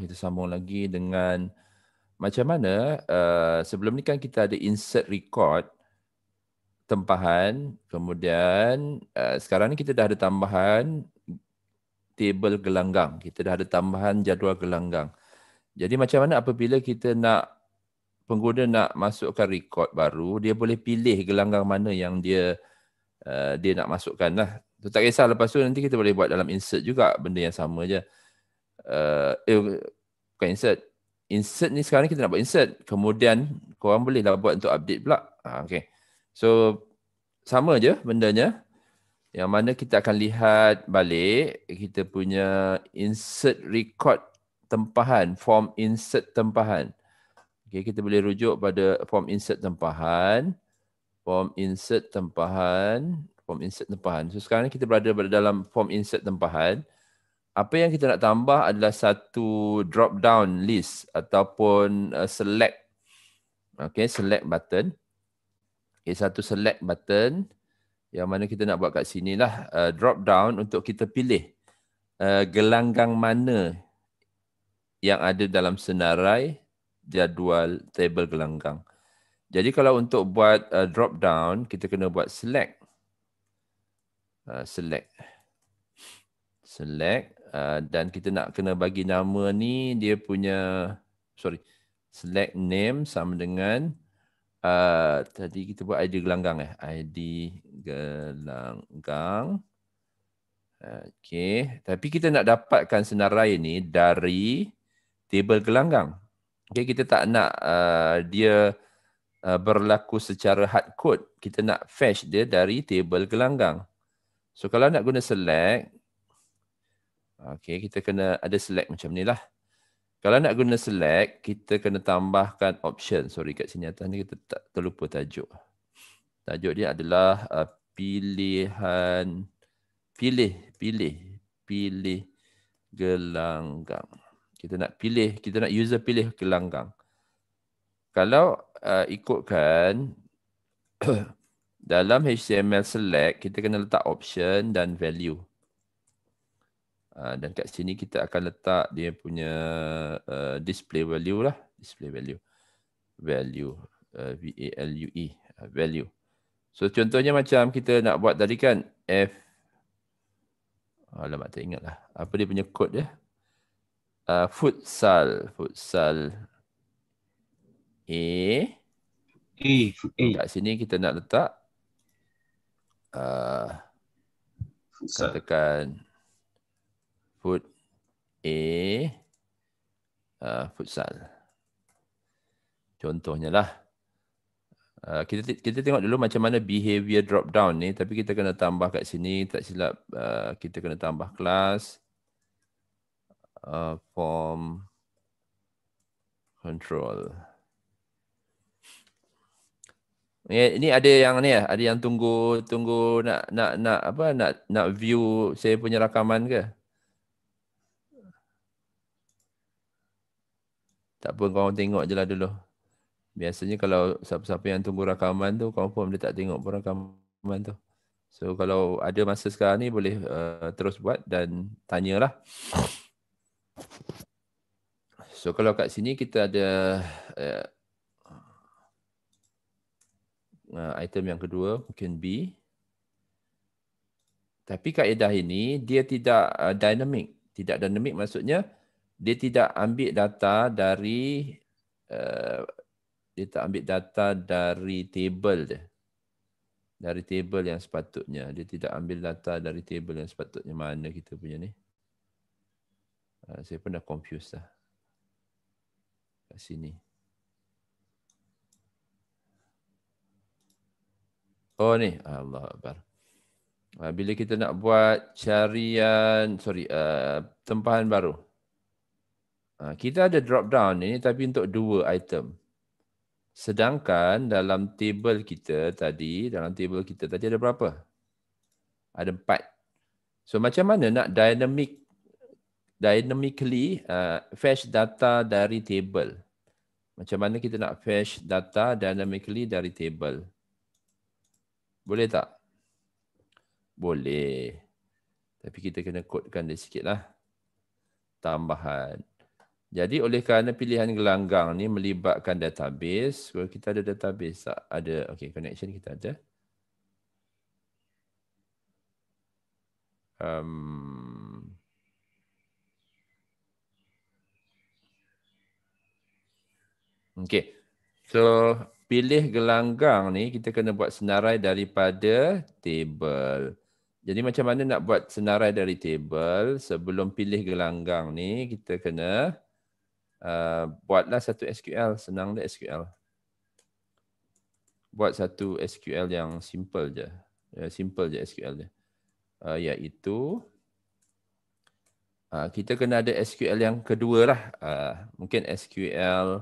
kita sambung lagi dengan macam mana uh, sebelum ni kan kita ada insert record tempahan kemudian uh, sekarang ni kita dah ada tambahan table gelanggang kita dah ada tambahan jadual gelanggang jadi macam mana apabila kita nak pengguna nak masukkan record baru dia boleh pilih gelanggang mana yang dia uh, dia nak masukkan lah tak kisah lepas tu nanti kita boleh buat dalam insert juga benda yang sama je uh, eh, bukan insert. Insert ni sekarang kita nak buat insert. Kemudian korang boleh lah buat untuk update pula. Ha, okay. So sama je bendanya. Yang mana kita akan lihat balik kita punya insert record tempahan. Form insert tempahan. Okay, kita boleh rujuk pada form insert tempahan. Form insert tempahan. Form insert tempahan. So sekarang kita berada dalam form insert tempahan apa yang kita nak tambah adalah satu drop down list ataupun uh, select okay, select button okey satu select button yang mana kita nak buat kat sinilah uh, drop down untuk kita pilih uh, gelanggang mana yang ada dalam senarai jadual table gelanggang. Jadi kalau untuk buat uh, drop down kita kena buat select uh, select select Ah, dan kita nak kena bagi nama ni dia punya sorry select name sama dengan uh, tadi kita buat ID gelanggang eh ID gelanggang okey tapi kita nak dapatkan senarai ni dari table gelanggang okey kita tak nak uh, dia uh, berlaku secara hard code kita nak fetch dia dari table gelanggang so kalau nak guna select Okay, kita kena ada select macam ni lah. Kalau nak guna select, kita kena tambahkan option. Sorry, kat sini atas ni kita tak terlupa tajuk. Tajuk dia adalah uh, pilihan, pilih, pilih, pilih gelanggang. Kita nak pilih, kita nak user pilih gelanggang. Kalau uh, ikutkan, dalam HTML select, kita kena letak option dan value. Ah, dan kat sini kita akan letak dia punya uh, display value lah display value value uh, v a l u e uh, value so contohnya macam kita nak buat tadi kan f alamak tak ingat lah. apa dia punya kod dia uh, futsal futsal a e kat sini kita nak letak uh, futsal katakan put a uh, futsal. Contohnya lah. Uh, kita kita tengok dulu macam mana behavior drop down ni tapi kita kena tambah kat sini tak silap uh, kita kena tambah kelas uh, form control ya, ini ada yang ni ya ada yang tunggu tunggu nak nak nak apa nak nak view saya punya rakaman ke Tak pun kau tengok je lah dulu. Biasanya kalau siapa-siapa yang tunggu rakaman tu, confirm dia tak tengok pun rakaman tu. So kalau ada masa sekarang ni boleh uh, terus buat dan tanyalah. So kalau kat sini kita ada uh, uh item yang kedua mungkin B. Tapi kaedah ini dia tidak uh, dynamic. Tidak dynamic maksudnya dia tidak ambil data dari uh, dia tak ambil data dari table dia dari table yang sepatutnya dia tidak ambil data dari table yang sepatutnya mana kita punya ni uh, saya pun dah confused dah kat sini oh ni Allah Akbar eh, bila kita nak buat carian sorry uh, tempahan baru Ha, kita ada drop down ini tapi untuk dua item. Sedangkan dalam table kita tadi, dalam table kita tadi ada berapa? Ada empat. So macam mana nak dynamic dynamically uh, fetch data dari table? Macam mana kita nak fetch data dynamically dari table? Boleh tak? Boleh. Tapi kita kena kodkan dia sikitlah. Tambahan. Jadi oleh kerana pilihan gelanggang ni melibatkan database, kalau kita ada database tak? Ada, okay, connection kita ada. Um, Okey. So pilih gelanggang ni kita kena buat senarai daripada table. Jadi macam mana nak buat senarai dari table sebelum pilih gelanggang ni kita kena Uh, buatlah satu SQL senang dia SQL buat satu SQL yang simple je yeah, simple je SQL dia uh, iaitu uh, kita kena ada SQL yang kedua lah uh, mungkin SQL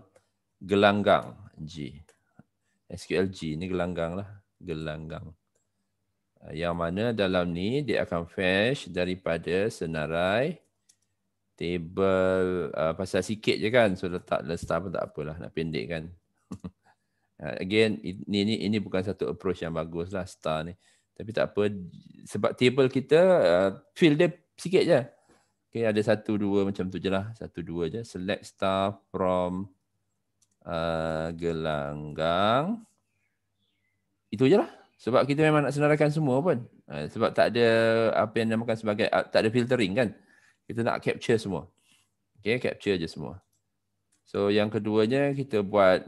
gelanggang G SQL G ni gelanggang lah gelanggang uh, yang mana dalam ni dia akan fetch daripada senarai table uh, pasal sikit je kan so letak lestar pun tak apalah nak pendek kan uh, again ini, ini ini bukan satu approach yang bagus lah star ni tapi tak apa sebab table kita uh, fill dia sikit je okay, ada satu dua macam tu je lah satu dua je select star from uh, gelanggang itu je lah sebab kita memang nak senaraikan semua pun uh, sebab tak ada apa yang dinamakan sebagai uh, tak ada filtering kan kita nak capture semua. Okay, capture je semua. So yang keduanya kita buat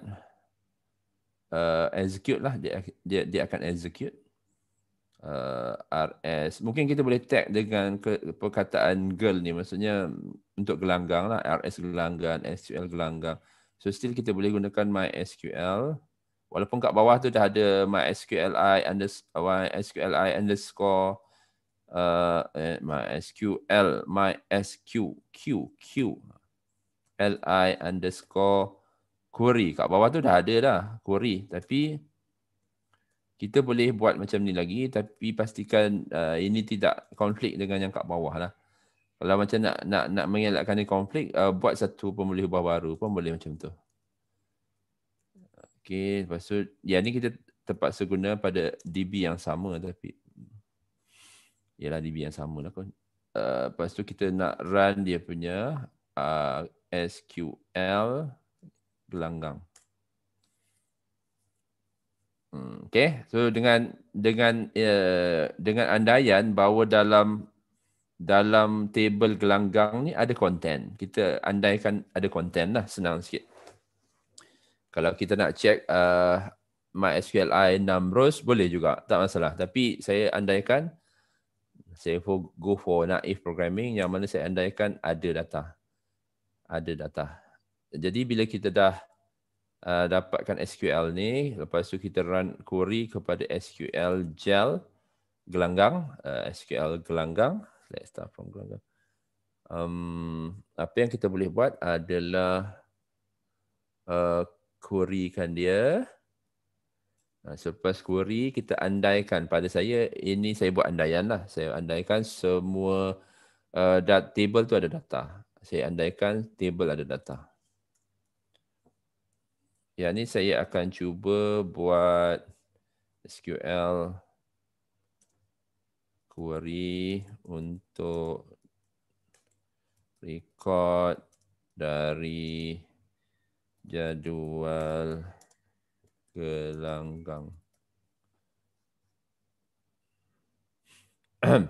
uh, execute lah. Dia, dia, dia akan execute. Uh, RS. Mungkin kita boleh tag dengan ke, perkataan girl ni. Maksudnya untuk gelanggang lah. RS gelanggang, SQL gelanggang. So still kita boleh gunakan MySQL. Walaupun kat bawah tu dah ada MySQLi underscore, uh, MySQLi underscore Uh, eh, my SQL my MySQQ, Q, Q L I underscore query. Kat bawah tu dah ada dah query. Tapi kita boleh buat macam ni lagi tapi pastikan uh, ini tidak konflik dengan yang kat bawah lah. Kalau macam nak nak nak mengelakkan ni konflik, uh, buat satu pemulih ubah baru pun boleh macam tu. Okay, pasal ya ni kita terpaksa guna pada DB yang sama tapi ialah DB yang sama lah kot. Uh, lepas tu kita nak run dia punya uh, SQL gelanggang. Hmm, okay, so dengan dengan uh, dengan andaian bahawa dalam dalam table gelanggang ni ada konten. Kita andaikan ada konten lah, senang sikit. Kalau kita nak check uh, MySQL i 6 rows, boleh juga. Tak masalah. Tapi saya andaikan saya go for naive programming yang mana saya andaikan ada data. Ada data. Jadi bila kita dah uh, dapatkan SQL ni, lepas tu kita run query kepada SQL gel gelanggang, uh, SQL gelanggang. Let's start from gelanggang. Um, apa yang kita boleh buat adalah uh, querykan dia. Ha, selepas query, kita andaikan pada saya, ini saya buat andaian lah. Saya andaikan semua uh, table tu ada data. Saya andaikan table ada data. Yang ni saya akan cuba buat SQL query untuk record dari jadual gelanggang.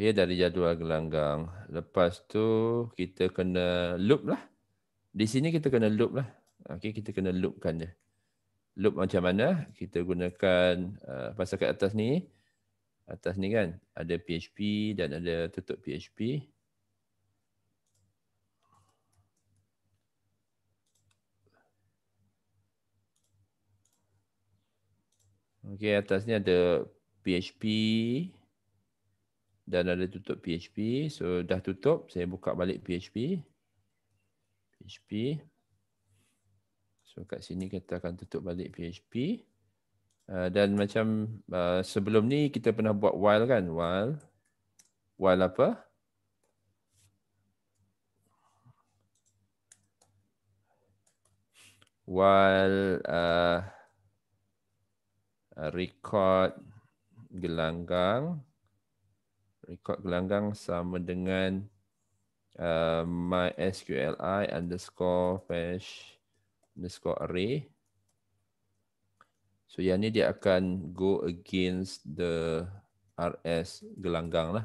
Ia dari jadual gelanggang. Lepas tu kita kena loop lah. Di sini kita kena loop lah. Okay, kita kena loopkan dia. Loop macam mana? Kita gunakan uh, pasal kat atas ni. Atas ni kan ada PHP dan ada tutup PHP. Okey, atas ni ada PHP dan ada tutup PHP. So dah tutup, saya buka balik PHP. PHP. So kat sini kita akan tutup balik PHP. Uh, ah, dan macam uh, sebelum ni kita pernah buat while kan? While. While apa? While uh, record gelanggang record gelanggang sama dengan uh, mysqli underscore page underscore array so yang ni dia akan go against the rs gelanggang lah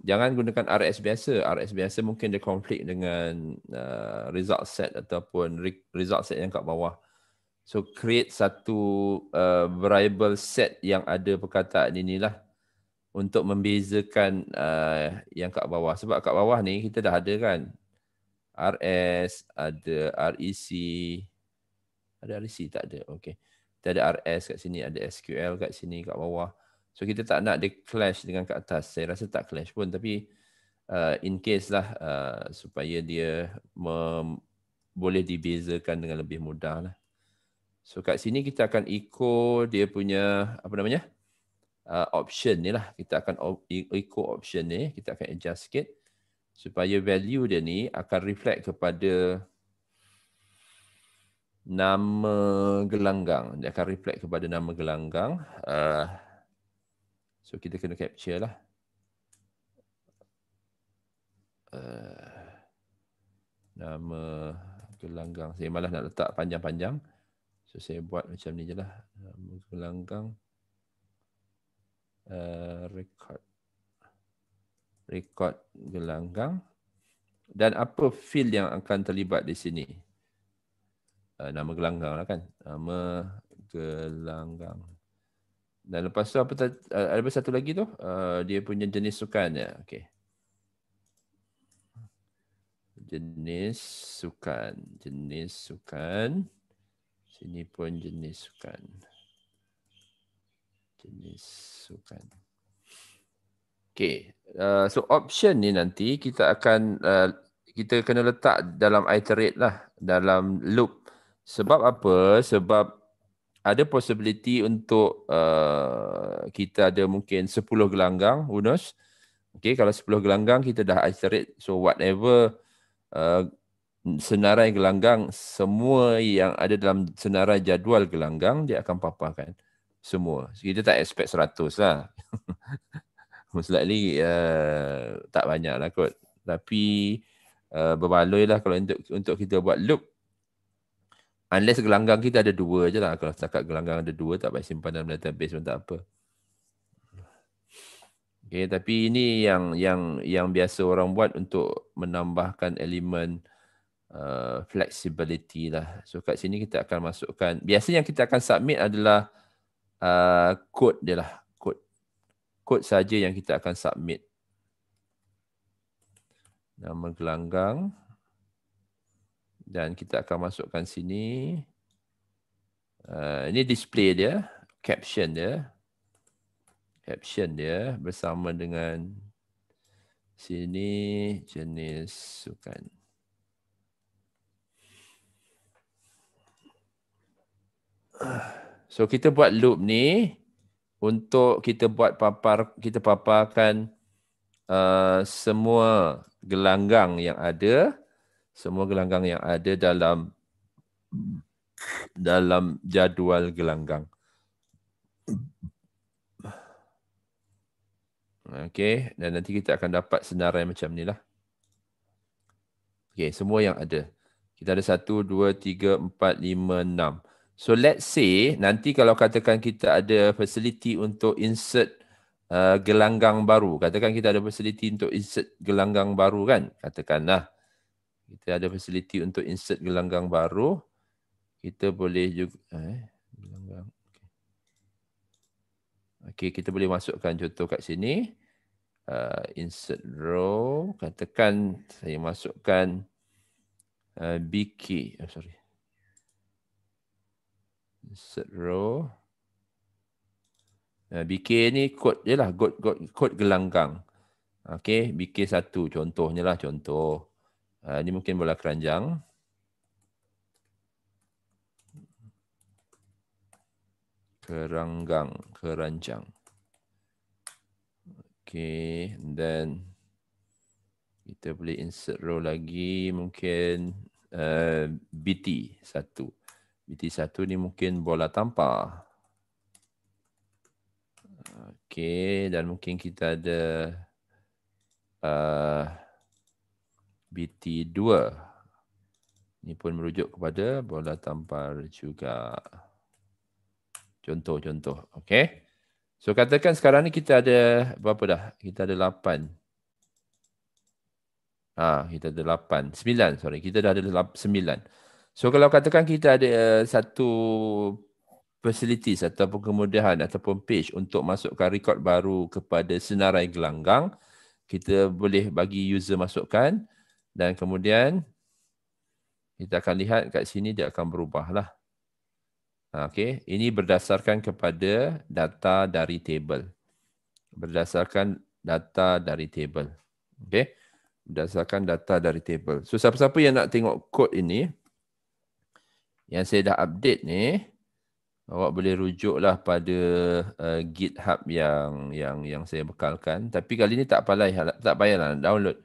jangan gunakan rs biasa rs biasa mungkin dia conflict dengan uh, result set ataupun result set yang kat bawah So create satu uh, variable set yang ada perkataan inilah untuk membezakan uh, yang kat bawah. Sebab kat bawah ni kita dah ada kan RS, ada REC, ada REC tak ada. Okay. Kita ada RS kat sini, ada SQL kat sini kat bawah. So kita tak nak dia clash dengan kat atas. Saya rasa tak clash pun tapi uh, in case lah uh, supaya dia boleh dibezakan dengan lebih mudah lah. So kat sini kita akan ikut dia punya apa namanya? Uh, option ni lah. Kita akan ikut option ni. Kita akan adjust sikit. Supaya value dia ni akan reflect kepada nama gelanggang. Dia akan reflect kepada nama gelanggang. Uh, so kita kena capture lah. Uh, nama gelanggang. Saya malas nak letak panjang-panjang. Uh, So saya buat macam ni je lah. Uh, melanggang. Uh, eh, record. Record gelanggang. Dan apa field yang akan terlibat di sini? Uh, nama gelanggang lah kan. Nama gelanggang. Dan lepas tu apa ta- eh, ada satu lagi tu? Uh, dia punya jenis sukan ya. Okay. Jenis sukan. Jenis sukan. Sini pun jenis sukan. Jenis sukan. Okay. Uh, so option ni nanti kita akan uh, kita kena letak dalam iterate lah. Dalam loop. Sebab apa? Sebab ada possibility untuk uh, kita ada mungkin 10 gelanggang. Who knows? Okay. Kalau 10 gelanggang kita dah iterate. So whatever uh, senarai gelanggang semua yang ada dalam senarai jadual gelanggang dia akan paparkan semua. Kita tak expect seratus lah. Most uh, tak banyak lah kot. Tapi uh, berbaloi lah kalau untuk, untuk kita buat loop. Unless gelanggang kita ada dua je lah. Kalau setakat gelanggang ada dua tak payah simpan dalam database pun tak apa. Okay, tapi ini yang yang yang biasa orang buat untuk menambahkan elemen uh, Uh, flexibility lah. So kat sini kita akan masukkan. Biasanya yang kita akan submit adalah kod uh, dia lah. Kod. Kod saja yang kita akan submit. Nama gelanggang. Dan kita akan masukkan sini. Uh, ini display dia. Caption dia. Caption dia bersama dengan sini jenis sukan. So kita buat loop ni untuk kita buat papar kita paparkan uh, semua gelanggang yang ada semua gelanggang yang ada dalam dalam jadual gelanggang. Okey, dan nanti kita akan dapat senarai macam ni lah. Okey, semua yang ada. Kita ada satu, dua, tiga, empat, lima, enam. So let's say nanti kalau katakan kita ada facility untuk insert uh, gelanggang baru. Katakan kita ada facility untuk insert gelanggang baru kan. Katakanlah kita ada facility untuk insert gelanggang baru. Kita boleh juga... Eh, gelanggang. Okey, kita boleh masukkan contoh kat sini. Uh, insert row. Katakan saya masukkan uh, BK. Oh, sorry insert row. BK ni kod je lah, kod, kod, kod gelanggang. Okay, BK satu contohnya lah, contoh. Ah, ini mungkin bola keranjang. Keranggang, keranjang. Okay, And then kita boleh insert row lagi mungkin uh, eh, BT satu. BT1 ni mungkin bola tampar. Okey dan mungkin kita ada uh, BT2. Ini pun merujuk kepada bola tampar juga. Contoh-contoh. Okey. So katakan sekarang ni kita ada berapa dah? Kita ada lapan. Ah, ha, kita ada lapan, sembilan. sorry. Kita dah ada sembilan. So kalau katakan kita ada uh, satu facilities ataupun kemudahan ataupun page untuk masukkan rekod baru kepada senarai gelanggang, kita boleh bagi user masukkan dan kemudian kita akan lihat kat sini dia akan berubah lah. Ha, okay, ini berdasarkan kepada data dari table. Berdasarkan data dari table. okay, Berdasarkan data dari table. So siapa-siapa yang nak tengok kod ini, yang saya dah update ni awak boleh rujuklah pada uh, GitHub yang yang yang saya bekalkan tapi kali ni tak payah tak payahlah download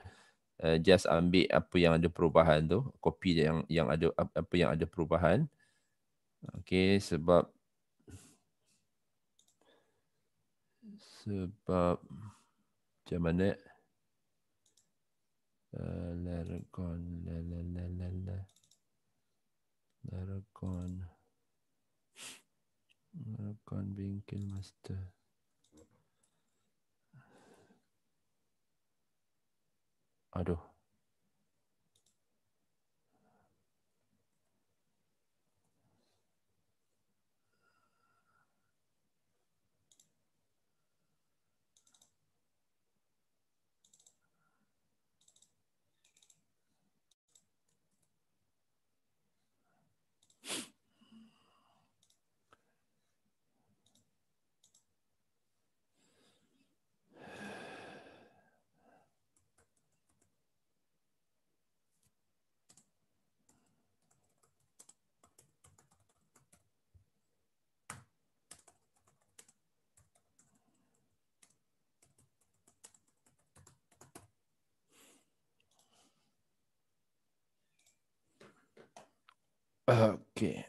uh, just ambil apa yang ada perubahan tu copy yang yang ada apa yang ada perubahan okey sebab sebab macam mana uh, let it go. la la la la la Aragorn. Aragorn being Killmaster. Aduh. Okay.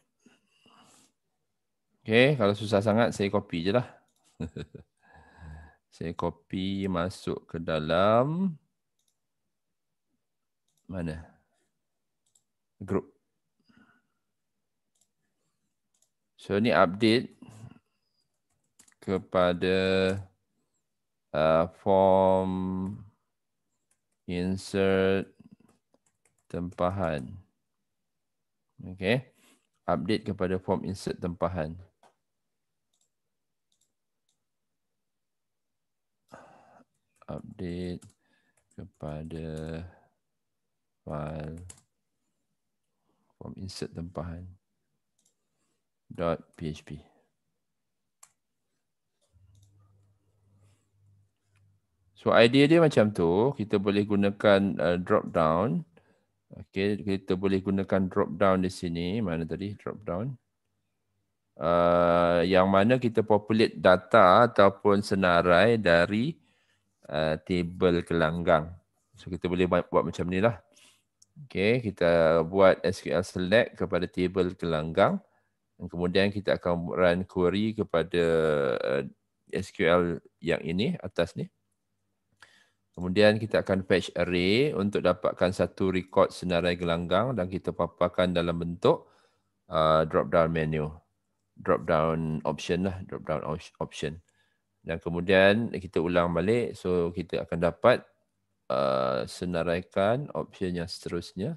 Okay, kalau susah sangat saya copy je lah. saya copy masuk ke dalam mana? Group. So ni update kepada uh, form insert tempahan. Okay. Update kepada form insert tempahan. Update kepada file form insert tempahan .php. So idea dia macam tu, kita boleh gunakan uh, drop down. Okay, kita boleh gunakan drop down di sini. Mana tadi drop down? Uh, yang mana kita populate data ataupun senarai dari uh, table kelanggang. So kita boleh buat macam ni lah. Okay, kita buat SQL select kepada table kelanggang. Dan kemudian kita akan run query kepada uh, ah, SQL yang ini, atas ni. Kemudian kita akan fetch array untuk dapatkan satu record senarai gelanggang dan kita paparkan dalam bentuk uh, drop down menu. Drop down option lah, drop down option. Dan kemudian kita ulang balik so kita akan dapat uh, senaraikan option yang seterusnya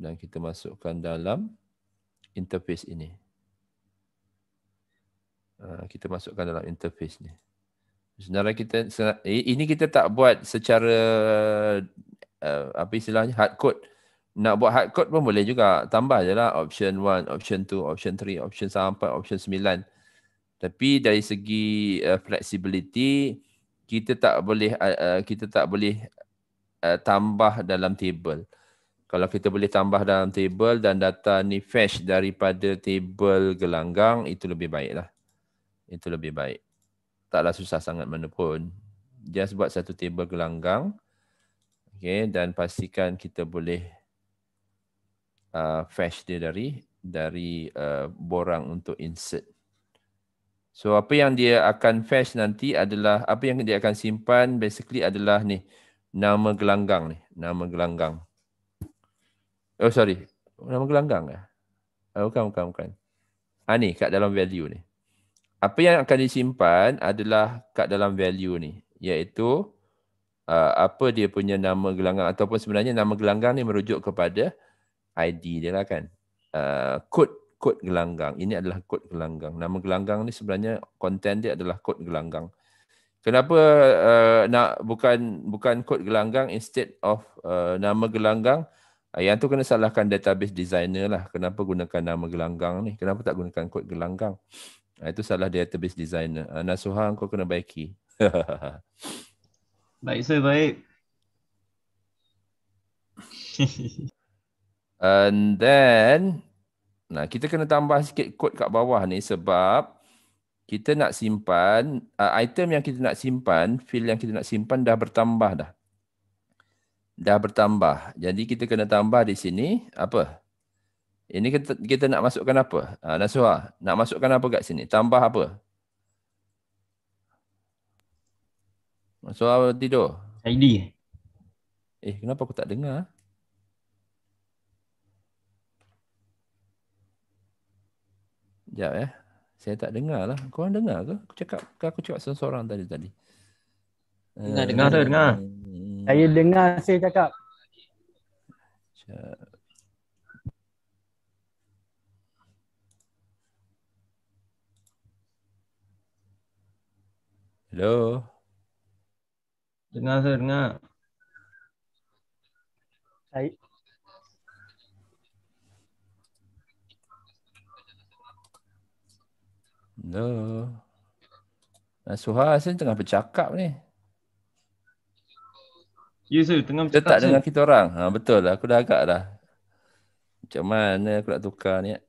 dan kita masukkan dalam interface ini. Uh, kita masukkan dalam interface ni. Sebenarnya kita ini kita tak buat secara uh, apa istilahnya hard code. Nak buat hard code pun boleh juga. Tambah je lah option 1, option 2, option 3, option sampai option 9. Tapi dari segi uh, flexibility kita tak boleh uh, kita tak boleh uh, tambah dalam table. Kalau kita boleh tambah dalam table dan data ni fetch daripada table gelanggang itu lebih baiklah. Itu lebih baik taklah susah sangat mana pun. Just buat satu table gelanggang. Okay, dan pastikan kita boleh uh, fetch dia dari dari uh, borang untuk insert. So apa yang dia akan fetch nanti adalah apa yang dia akan simpan basically adalah ni nama gelanggang ni, nama gelanggang. Oh sorry, nama gelanggang ke? Eh? Oh, bukan, bukan, bukan. Ah ni kat dalam value ni apa yang akan disimpan adalah kat dalam value ni iaitu uh, apa dia punya nama gelanggang ataupun sebenarnya nama gelanggang ni merujuk kepada ID dia lah kan kod uh, kod gelanggang ini adalah kod gelanggang nama gelanggang ni sebenarnya konten dia adalah kod gelanggang kenapa uh, nak bukan bukan kod gelanggang instead of uh, nama gelanggang uh, yang tu kena salahkan database designer lah kenapa gunakan nama gelanggang ni kenapa tak gunakan kod gelanggang Ah, itu salah database designer. Uh, Nasuha, kau kena baiki. baik, saya baik. And then, nah kita kena tambah sikit kod kat bawah ni sebab kita nak simpan, uh, item yang kita nak simpan, field yang kita nak simpan dah bertambah dah. Dah bertambah. Jadi kita kena tambah di sini, apa? Apa? Ini kita, kita nak masukkan apa? Ha, Nasuha, nak masukkan apa kat sini? Tambah apa? Nasuha tidur. ID. Eh, kenapa aku tak dengar? Sekejap ya. Saya tak dengar lah. Kau dengar ke? Aku cakap ke aku cakap seseorang tadi tadi. Dengar, uh, dengar, dengar. Eh. Saya dengar saya cakap. Sekejap. Hello. Dengar saya dengar. Hai. Hello. Nah, Suha, saya tengah bercakap ni. Ya, yes, saya tengah bercakap. tak dengar kita orang. Ha, betul, lah. aku dah agak dah. Macam mana aku nak tukar ni. Ya?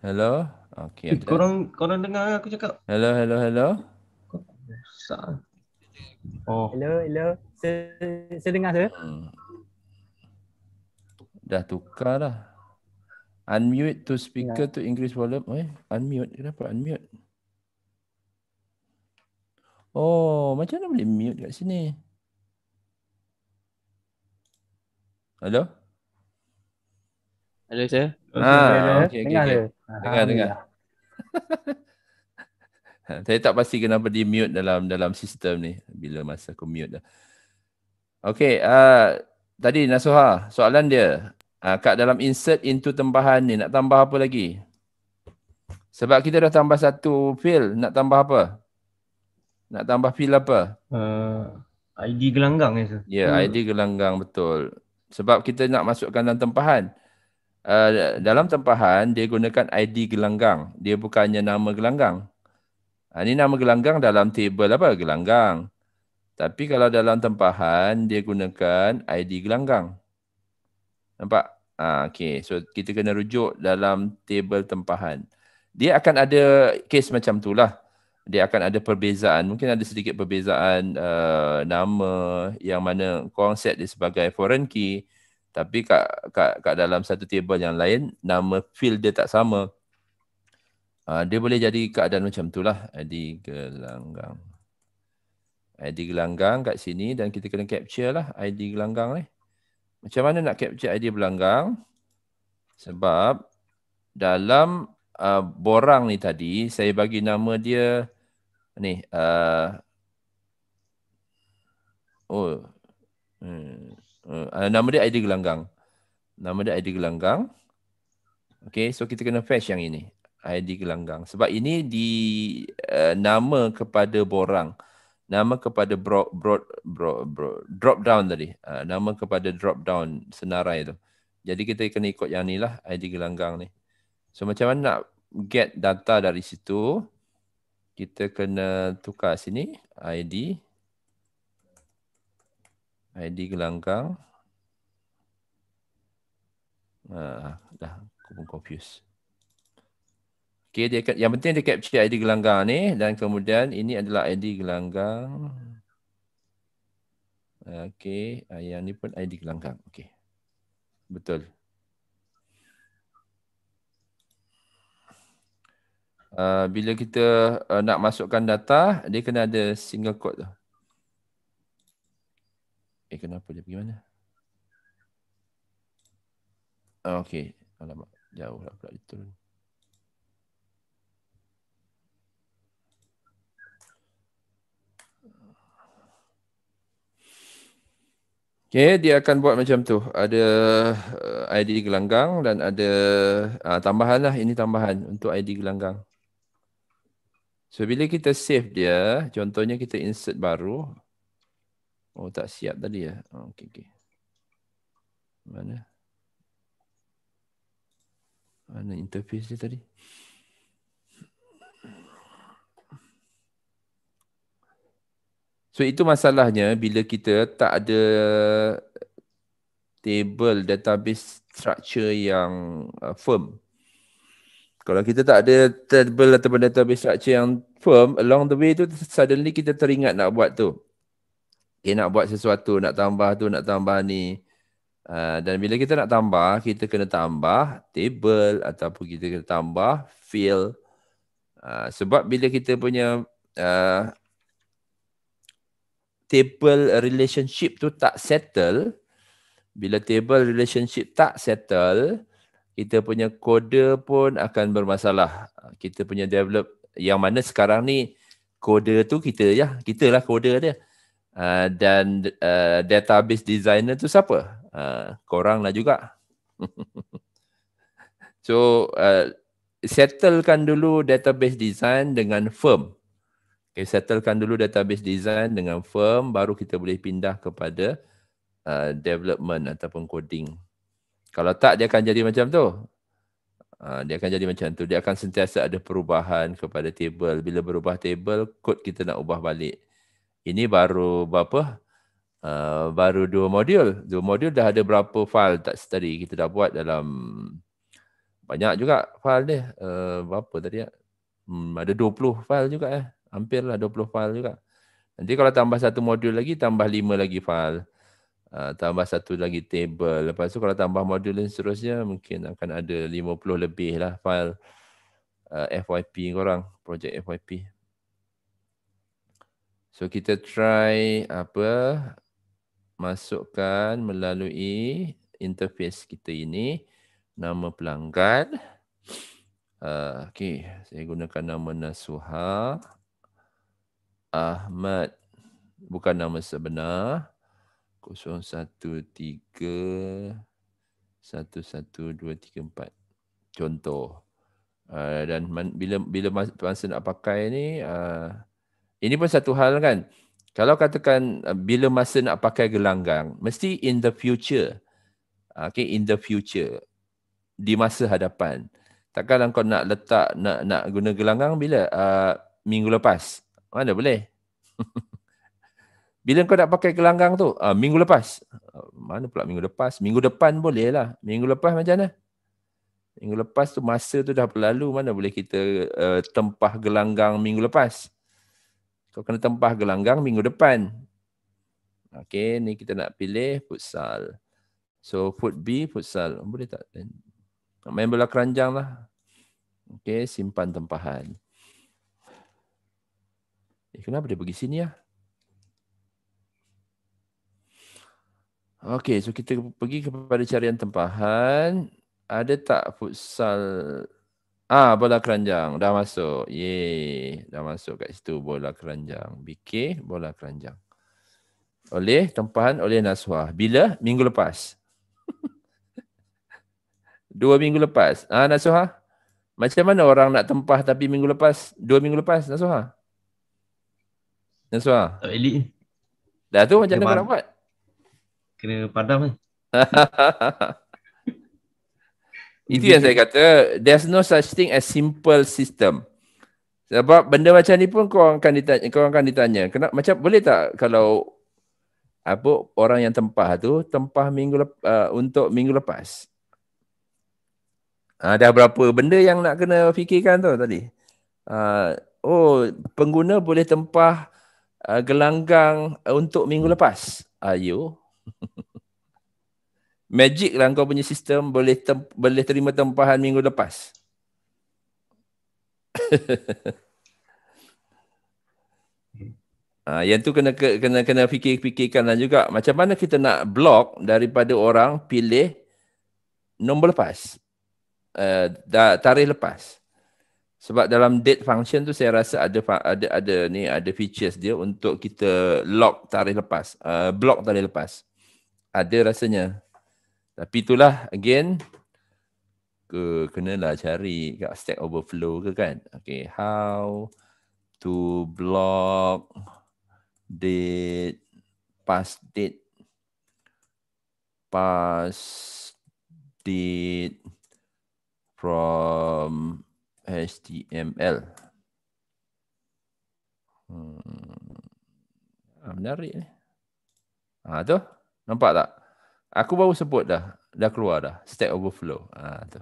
Hello. Okey. Eh, korang korang dengar aku cakap? Hello, hello, hello. Oh. Hello, hello. Saya saya dengar saya. Hmm. Dah tukar dah. Unmute to speaker ya. to increase volume. Oi, unmute. Kenapa unmute? Oh, macam mana boleh mute kat sini? Hello? Hello, saya. Okay, okay, tengah okay. Dengar, tengah. Saya tak pasti kenapa di mute dalam dalam sistem ni bila masa aku mute dah. Okay, uh, ah, tadi Nasuha, soalan dia. Uh, kat dalam insert into tempahan ni, nak tambah apa lagi? Sebab kita dah tambah satu fill, nak tambah apa? Nak tambah fill apa? Uh, ah, ID gelanggang ni. Ya, yeah, hmm. ID gelanggang betul. Sebab kita nak masukkan dalam tempahan. Eh, dalam tempahan dia gunakan ID gelanggang. Dia bukannya nama gelanggang. Ha, ini nama gelanggang dalam table apa? Gelanggang. Tapi kalau dalam tempahan dia gunakan ID gelanggang. Nampak? Ha, okay. So kita kena rujuk dalam table tempahan. Dia akan ada kes macam tu lah. Dia akan ada perbezaan. Mungkin ada sedikit perbezaan uh, nama yang mana korang set dia sebagai foreign key tapi kat, kat, kat dalam satu table yang lain nama field dia tak sama uh, dia boleh jadi keadaan macam tu lah. ID gelanggang ID gelanggang kat sini dan kita kena capture lah ID gelanggang ni macam mana nak capture ID gelanggang sebab dalam uh, borang ni tadi saya bagi nama dia ni uh, oh hmm Uh, uh, nama dia ID gelanggang. Nama dia ID gelanggang. Okay, so kita kena fetch yang ini. ID gelanggang. Sebab ini di uh, nama kepada borang. Nama kepada broad, broad, broad, broad, drop down tadi. Uh, nama kepada drop down senarai tu. Jadi kita kena ikut yang ni lah. ID gelanggang ni. So macam mana nak get data dari situ. Kita kena tukar sini. ID ID gelanggang. Uh, dah, aku pun confused. Okay, dia, yang penting dia capture ID gelanggang ni dan kemudian ini adalah ID gelanggang. Okay, ah, yang ni pun ID gelanggang. Okay, betul. Uh, bila kita uh, nak masukkan data, dia kena ada single code tu. Eh kenapa dia pergi mana? Ah, okay. Alamak. Jauh lah pula dia Okay, dia akan buat macam tu. Ada eh, ID gelanggang dan ada ah, tambahan lah. Ini tambahan untuk ID gelanggang. So, bila kita save dia, contohnya kita insert baru. Oh tak siap tadi ya. Oh, okey okey. Mana? Mana interface dia tadi? So itu masalahnya bila kita tak ada table database structure yang uh, firm. Kalau kita tak ada table ataupun database structure yang firm along the way tu suddenly kita teringat nak buat tu. Okay, nak buat sesuatu, nak tambah tu, nak tambah ni. Uh, dan bila kita nak tambah, kita kena tambah table ataupun kita kena tambah fill. Uh, ah, sebab bila kita punya uh, table relationship tu tak settle, bila table relationship tak settle, kita punya kode pun akan bermasalah. Kita punya develop yang mana sekarang ni kode tu kita ya, kita lah kode dia. Ah, dan uh, database designer tu siapa? Uh, korang lah juga. so uh, settlekan dulu database design dengan firm. Okay, settlekan dulu database design dengan firm baru kita boleh pindah kepada uh, development ataupun coding. Kalau tak dia akan jadi macam tu. Dia akan jadi macam tu. Dia akan sentiasa ada perubahan kepada table. Bila berubah table, kod kita nak ubah balik. Ini baru berapa? Uh, baru dua modul. Dua modul dah ada berapa file tak tadi kita dah buat dalam banyak juga file ni. Uh, eh, berapa tadi? Ya? Hmm, ada 20 file juga eh. Hampirlah 20 file juga. Nanti kalau tambah satu modul lagi, tambah lima lagi file. Uh, tambah satu lagi table. Lepas tu kalau tambah modul dan seterusnya, mungkin akan ada lima puluh lebih lah file uh, FYP korang. Projek FYP. Projek FYP. So kita try apa masukkan melalui interface kita ini nama pelanggan. Uh, ah, okay, saya gunakan nama Nasuha Ahmad. Bukan nama sebenar. 013-11234. Contoh. Uh, dan man, bila, bila masa, masa nak pakai ni, uh, ini pun satu hal kan. Kalau katakan uh, bila masa nak pakai gelanggang, mesti in the future. Ah, okay, in the future. Di masa hadapan. Takkan kau nak letak, nak nak guna gelanggang bila? Uh, minggu lepas. Mana boleh? bila kau nak pakai gelanggang tu? Uh, minggu lepas. Uh, mana pula minggu lepas? Minggu depan boleh lah. Minggu lepas macam mana? Minggu lepas tu masa tu dah berlalu. Mana boleh kita uh, tempah gelanggang minggu lepas? kau kena tempah gelanggang minggu depan. Okay, ni kita nak pilih futsal. So, foot B, futsal. Boleh tak? Main bola keranjang lah. Okay, simpan tempahan. Eh, kenapa dia pergi sini ya? Ah? Okay, so kita pergi kepada carian tempahan. Ada tak futsal Ah bola keranjang dah masuk. Ye, dah masuk kat situ bola keranjang. BK bola keranjang. Oleh tempahan oleh Naswah. Bila? Minggu lepas. Dua minggu lepas. Ah Naswah. Macam mana orang nak tempah tapi minggu lepas? Dua minggu lepas Naswah. Naswah. Tak elit. Dah tu macam mana kau nak buat? Kena padam ni. Eh. Itu yang saya kata, there's no such thing as simple system. Sebab benda macam ni pun kau akan ditanya, kau akan ditanya. Kena macam boleh tak kalau apa orang yang tempah tu tempah minggu lepas uh, untuk minggu lepas. Ada ah, berapa benda yang nak kena fikirkan tu tadi? Uh, oh, pengguna boleh tempah ah, uh, gelanggang untuk minggu lepas. Ayuh. Magic lah kau punya sistem boleh tem- boleh terima tempahan minggu lepas. ha, yang tu kena kena kena fikir-fikirkan lah juga. Macam mana kita nak block daripada orang pilih nombor lepas. Uh, tarikh lepas. Sebab dalam date function tu saya rasa ada ada ada ni ada features dia untuk kita lock tarikh lepas, uh, block tarikh lepas. Ada rasanya. Tapi itulah again ke kenalah cari kat stack overflow ke kan. Okay, how to block date past date past date from HTML. Hmm. Ah, menarik ni. Ah, tu. Nampak tak? Aku baru sebut dah. Dah keluar dah. Stack overflow. Ha, tu.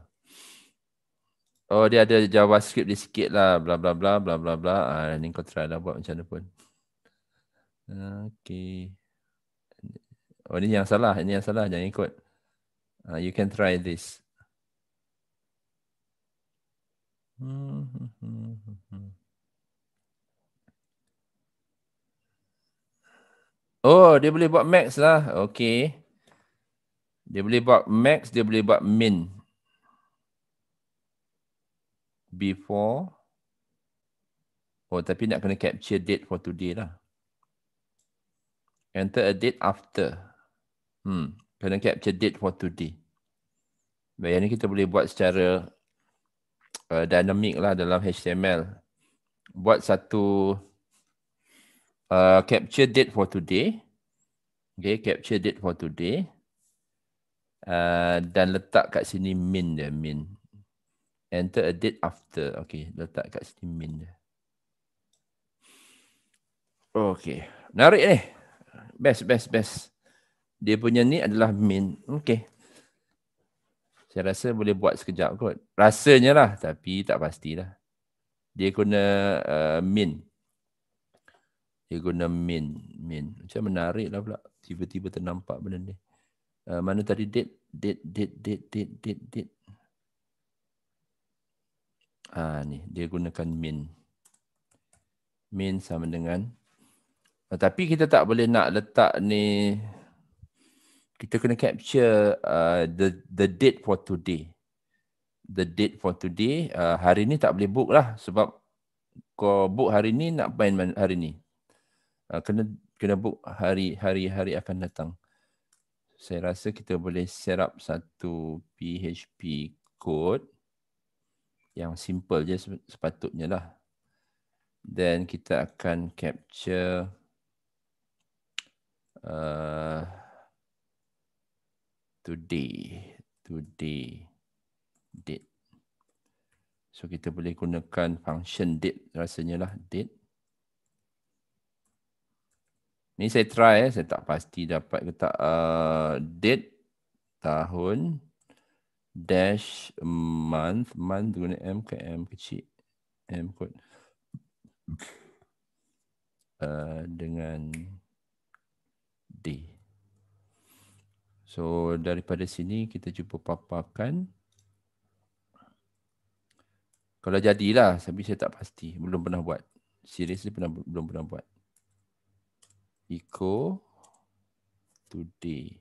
Oh dia ada JavaScript dia sikit lah. Bla bla bla bla bla bla. Ha, ni kau try lah buat macam mana pun. Okay. Oh ni yang salah. Ini yang salah. Jangan ikut. Ha, you can try this. Oh, dia boleh buat max lah. Okay. Dia boleh buat max, dia boleh buat min. Before. Oh, tapi nak kena capture date for today lah. Enter a date after. Hmm, kena capture date for today. Baik, yang ni kita boleh buat secara uh, dynamic lah dalam HTML. Buat satu uh, capture date for today. Okay, capture date for today. Uh, dan letak kat sini min dia min enter a date after Okay, letak kat sini min dia okey menarik ni best best best dia punya ni adalah min Okay. saya rasa boleh buat sekejap kot rasanya lah tapi tak pastilah dia guna uh, min dia guna min min macam menarik lah pula tiba-tiba ternampak benda ni uh, mana tadi date did did did did did did ah ni dia gunakan min min sama dengan ah, tapi kita tak boleh nak letak ni kita kena capture uh, the the date for today the date for today uh, hari ni tak boleh book lah sebab kau book hari ni nak main hari ni uh, kena kena book hari hari hari akan datang saya rasa kita boleh set up satu PHP code yang simple je sepatutnya lah. Then kita akan capture uh, today, today date. So kita boleh gunakan function date rasanya lah date. Ni saya try eh. Saya tak pasti dapat ke tak. Uh, date tahun dash month. Month guna M ke M kecil. M kot. Uh, dengan D. So daripada sini kita cuba paparkan. Kalau jadilah tapi saya tak pasti. Belum pernah buat. Serius ni pernah, belum pernah buat eco today.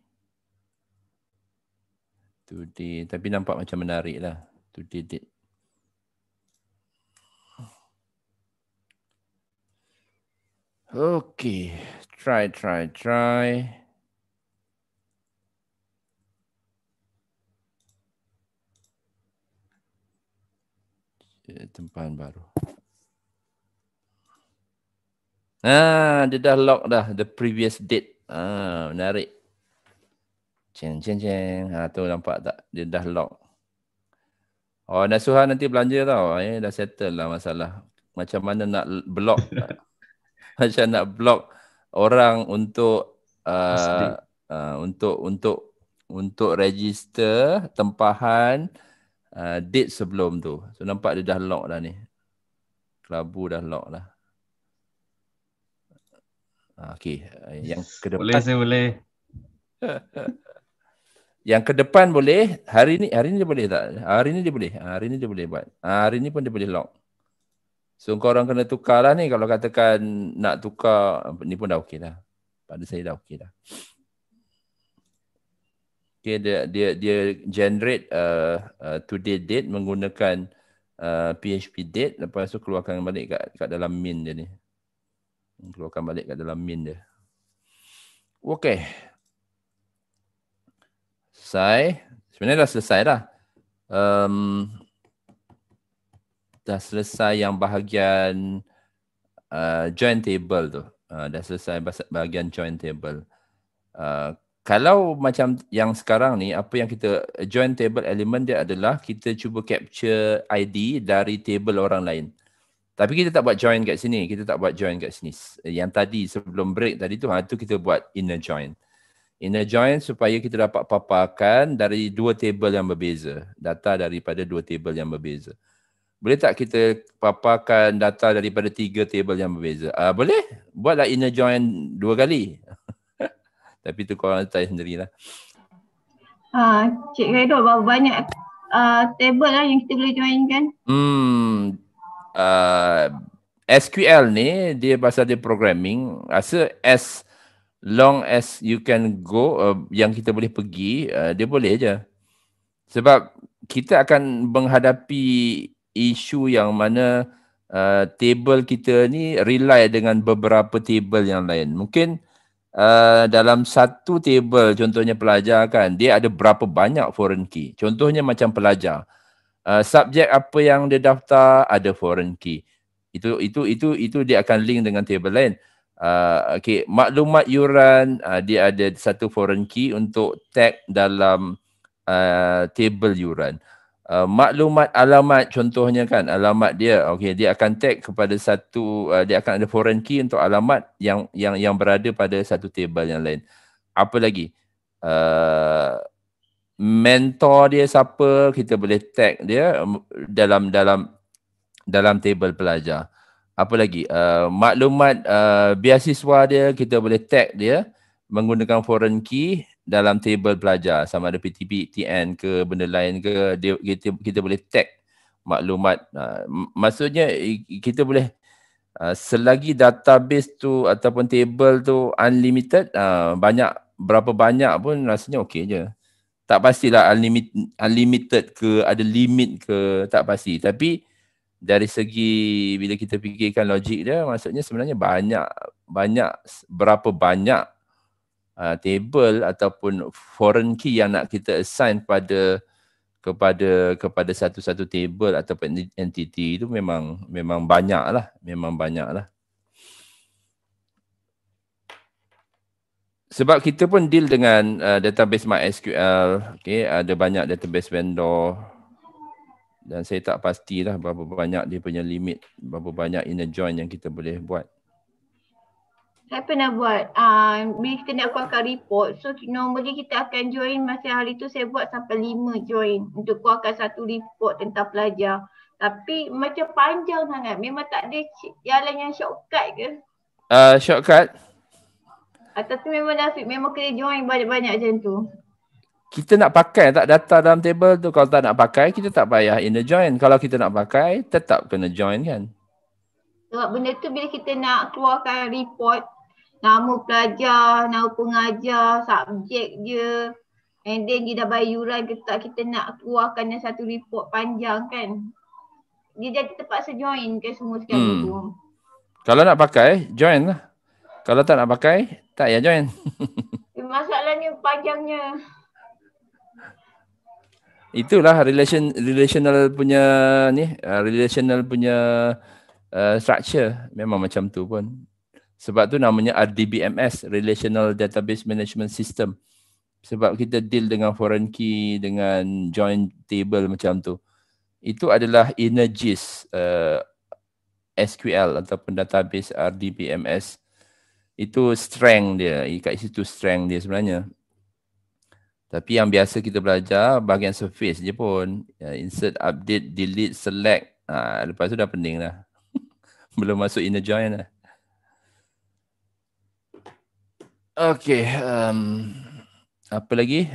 Today. Tapi nampak macam menarik lah. Today date. Okay, try, try, try. Eh, Tempahan baru. Ha, dia dah lock dah the previous date. Ha, menarik. Ceng, ceng, ceng. Ha, tu nampak tak? Dia dah lock. Oh, Nasuhan nanti belanja tau. Ah, eh, dah settle lah masalah. Macam mana nak block. Macam nak block orang untuk uh, uh, untuk untuk untuk register tempahan uh, date sebelum tu. So nampak dia dah lock dah ni. Kelabu dah lock lah. Ha, okey, uh, yang ke depan boleh saya boleh. yang ke depan boleh. Hari ni hari ni dia boleh tak? Hari ni dia boleh. Ha, hari ni dia boleh buat. Ha, hari ni pun dia boleh lock. So kau orang kena tukarlah ni kalau katakan nak tukar ni pun dah okey dah. Pada saya dah okey dah. Okay, dia dia dia generate uh, uh, today date menggunakan uh, PHP date lepas tu keluarkan balik kat, kat dalam min dia ni keluarkan balik kat dalam min dia okey selesai sebenarnya dah selesai dah um, dah selesai yang bahagian uh, eh, join table tu uh, dah selesai bahagian join table uh, kalau macam yang sekarang ni apa yang kita join table element dia adalah kita cuba capture ID dari table orang lain tapi kita tak buat join kat sini. Kita tak buat join kat sini. Yang tadi sebelum break tadi tu, ha, tu kita buat inner join. Inner join supaya kita dapat paparkan dari dua table yang berbeza. Data daripada dua table yang berbeza. Boleh tak kita paparkan data daripada tiga table yang berbeza? Uh, boleh. Buatlah inner join dua kali. Tapi tu korang tanya sendirilah. Ha, Cik Redo, banyak uh, table lah yang kita boleh join kan? Hmm, uh, ah, SQL ni dia pasal dia programming rasa as long as you can go uh, yang kita boleh pergi uh, dia boleh aja sebab kita akan menghadapi isu yang mana uh, table kita ni rely dengan beberapa table yang lain mungkin Uh, dalam satu table contohnya pelajar kan dia ada berapa banyak foreign key contohnya macam pelajar Uh, subjek apa yang dia daftar ada foreign key. Itu itu itu itu dia akan link dengan table lain. Uh, okay. maklumat yuran uh, dia ada satu foreign key untuk tag dalam uh, table yuran. Uh, maklumat alamat contohnya kan alamat dia okey dia akan tag kepada satu uh, dia akan ada foreign key untuk alamat yang yang yang berada pada satu table yang lain apa lagi uh, mentor dia siapa kita boleh tag dia um, dalam dalam dalam table pelajar apa lagi uh, maklumat uh, biasiswa dia kita boleh tag dia menggunakan foreign key dalam table pelajar sama ada PTP TN ke benda lain ke dia, kita kita boleh tag maklumat uh, maksudnya kita boleh uh, selagi database tu ataupun table tu unlimited uh, banyak berapa banyak pun rasanya okey je tak pastilah unlimited, unlimited ke ada limit ke tak pasti tapi dari segi bila kita fikirkan logik dia maksudnya sebenarnya banyak banyak berapa banyak uh, table ataupun foreign key yang nak kita assign pada kepada kepada satu-satu table ataupun entity itu memang memang banyaklah memang banyaklah sebab kita pun deal dengan uh, database MySQL, okay, ada banyak database vendor dan saya tak pastilah berapa banyak dia punya limit, berapa banyak inner join yang kita boleh buat. Saya pernah buat, uh, bila kita nak keluarkan report, so normally kita akan join masa hari tu saya buat sampai lima join untuk keluarkan satu report tentang pelajar. Tapi macam panjang sangat, memang tak ada jalan yang shortcut ke? Uh, shortcut? Atau tu memang fit, memang kena join banyak-banyak macam tu. Kita nak pakai tak data dalam table tu. Kalau tak nak pakai, kita tak payah in the join. Kalau kita nak pakai, tetap kena join kan. Sebab benda tu bila kita nak keluarkan report, nama pelajar, nama pengajar, subjek je, and then dia dah bayar ke tak, kita nak keluarkan yang satu report panjang kan. Dia jadi terpaksa join kan semua sekali hmm. tu. Kalau nak pakai, join lah. Kalau tak nak pakai, tak ya join. Eh, masalahnya panjangnya. Itulah relation relational punya ni uh, relational punya uh, structure memang macam tu pun. Sebab tu namanya RDBMS Relational Database Management System. Sebab kita deal dengan foreign key dengan join table macam tu. Itu adalah inner uh, SQL ataupun database RDBMS itu strength dia kat situ strength dia sebenarnya tapi yang biasa kita belajar bahagian surface je pun ya, insert update delete select ha, lepas tu dah pening dah belum masuk inner join dah okey um, apa lagi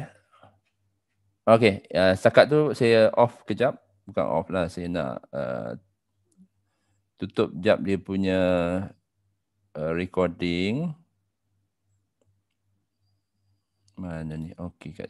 Okay. uh, ya, setakat tu saya off kejap bukan off lah saya nak uh, tutup jap dia punya Uh, recording. Mana ni? Okey kat